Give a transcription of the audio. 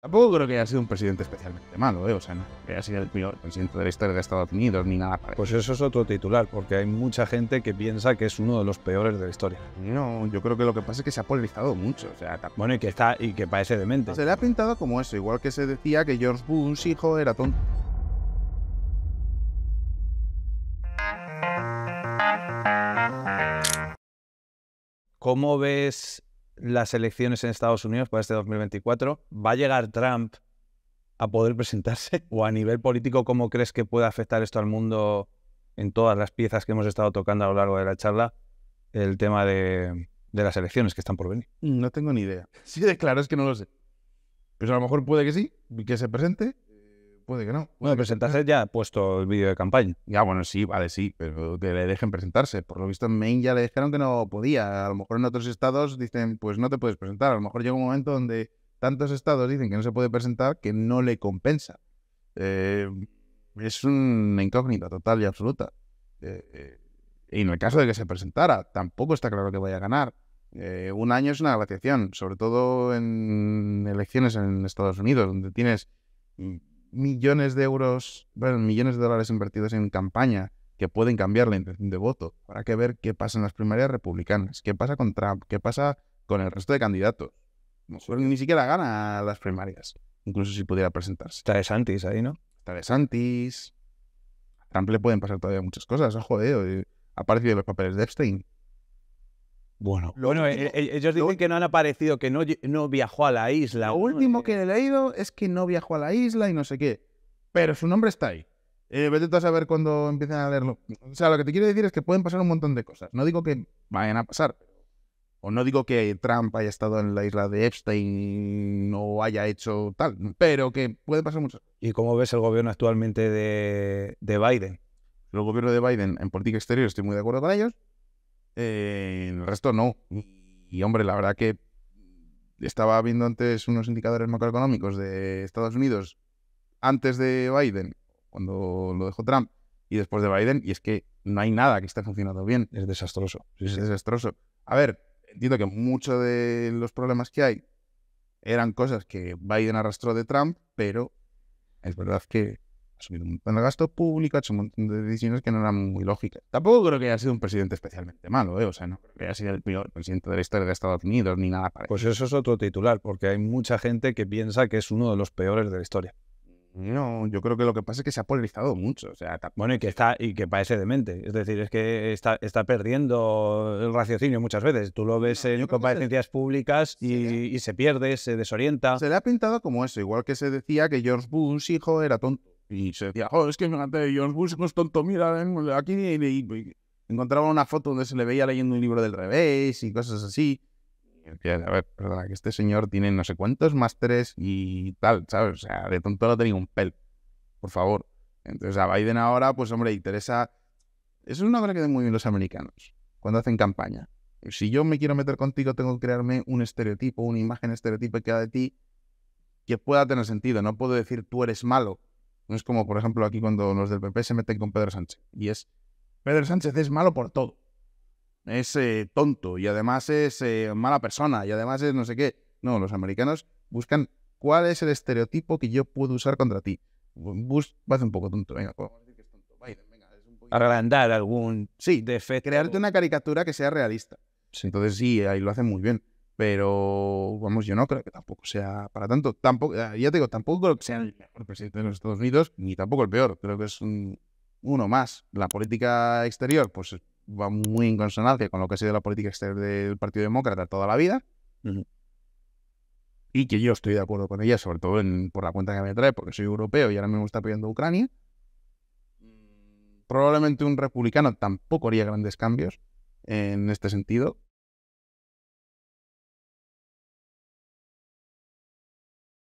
Tampoco creo que haya sido un presidente especialmente malo, ¿eh? o sea, no que haya sido el peor presidente de la historia de Estados Unidos ni nada parecido. Pues eso es otro titular, porque hay mucha gente que piensa que es uno de los peores de la historia. No, yo creo que lo que pasa es que se ha polarizado mucho. O sea, bueno, y que está y que parece demente. Se le ha pintado como eso, igual que se decía que George Bush hijo era tonto. ¿Cómo ves las elecciones en Estados Unidos para este 2024? ¿Va a llegar Trump a poder presentarse? ¿O a nivel político cómo crees que puede afectar esto al mundo en todas las piezas que hemos estado tocando a lo largo de la charla? El tema de, las elecciones que están por venir. No tengo ni idea. Sí, de claro, es que no lo sé. Pero pues a lo mejor puede que sí, que se presente, puede que no. Bueno, presentarse ya ha puesto el vídeo de campaña. Ya, bueno, sí, vale, sí, pero que le dejen presentarse. Por lo visto en Maine ya le dijeron que no podía. A lo mejor en otros estados dicen, pues no te puedes presentar. A lo mejor llega un momento donde tantos estados dicen que no se puede presentar que no le compensa. Eh, es una incógnita total y absoluta. Eh, y en el caso de que se presentara, tampoco está claro que vaya a ganar. Eh, un año es una glaciación, sobre todo en elecciones en Estados Unidos, donde tienes mm, millones de euros, bueno, millones de dólares invertidos en campaña que pueden cambiar la intención de voto. Habrá que ver qué pasa en las primarias republicanas, qué pasa con Trump, qué pasa con el resto de candidatos. No ni siquiera gana las primarias, incluso si pudiera presentarse. Está de Santis ahí, ¿no? Está de Santis. A Trump le pueden pasar todavía muchas cosas. Ojo, eh, ha aparecido en los papeles de Epstein. Bueno, bueno e-, e-, ellos dicen que no han aparecido, que no, no viajó a la isla. Lo último eh. que he leído es que no viajó a la isla y no sé qué. Pero su nombre está ahí. Eh, vete tú a saber cuando empiecen a leerlo. O sea, lo que te quiero decir es que pueden pasar un montón de cosas. No digo que vayan a pasar. O no digo que Trump haya estado en la isla de Epstein o haya hecho tal. Pero que puede pasar mucho ¿Y cómo ves el gobierno actualmente de, de Biden? El gobierno de Biden en política exterior estoy muy de acuerdo con ellos. Eh, el resto no. Y hombre, la verdad que estaba viendo antes unos indicadores macroeconómicos de Estados Unidos antes de Biden, cuando lo dejó Trump, y después de Biden, y es que no hay nada que esté funcionando bien. Es desastroso. Es desastroso. A ver, entiendo que muchos de los problemas que hay eran cosas que Biden arrastró de Trump, pero es verdad que ha un montón de gasto público, ha hecho un montón de decisiones que no eran muy lógicas. Tampoco creo que haya sido un presidente especialmente malo, ¿eh? o sea, no creo que haya sido el peor presidente de la historia de Estados Unidos ni nada parecido. Pues eso es otro titular, porque hay mucha gente que piensa que es uno de los peores de la historia. No, yo creo que lo que pasa es que se ha polarizado mucho. O sea, bueno, y que está, y que parece demente. Es decir, es que está, está perdiendo el raciocinio muchas veces. Tú lo ves en comparecencias públicas y, y, se pierde, se desorienta. Se le ha pintado como eso, igual que se decía que George Bush, hijo, era tonto. Y se decía, oh, es que de John Bush no es tonto, mira, ven, aquí. Y encontraba una foto donde se le veía leyendo un libro del revés y cosas así. Y decía, a ver, perdona, que este señor tiene no sé cuántos másteres y tal, ¿sabes? O sea, de tonto no tenía un pel. Por favor. Entonces a Biden ahora, pues hombre, interesa. Eso es una obra que deben muy bien los americanos cuando hacen campaña. Si yo me quiero meter contigo, tengo que crearme un estereotipo, una imagen estereotípica de ti que pueda tener sentido. No puedo decir tú eres malo, no es como, por ejemplo, aquí cuando los del PP se meten con Pedro Sánchez. Y es, Pedro Sánchez es malo por todo. Es eh, tonto y además es eh, mala persona y además es no sé qué. No, los americanos buscan cuál es el estereotipo que yo puedo usar contra ti. Bush ser un poco tonto, venga, a decir que es tonto. algún sí, Crearte una caricatura que sea realista. Entonces sí, ahí lo hacen muy bien. Pero, vamos, yo no creo que tampoco sea para tanto. Tampoco, ah, ya te digo, tampoco creo que sea el mejor presidente de los Estados Unidos, ni tampoco el peor. Creo que es uno más. La política exterior, pues va muy en consonancia con lo que ha sido la política exterior del Partido Demócrata toda la vida. Y que yo estoy de acuerdo con ella, sobre todo por la cuenta que me trae, porque soy europeo y ahora mismo está pidiendo Ucrania. Mm, probablemente un republicano tampoco haría grandes cambios en este sentido.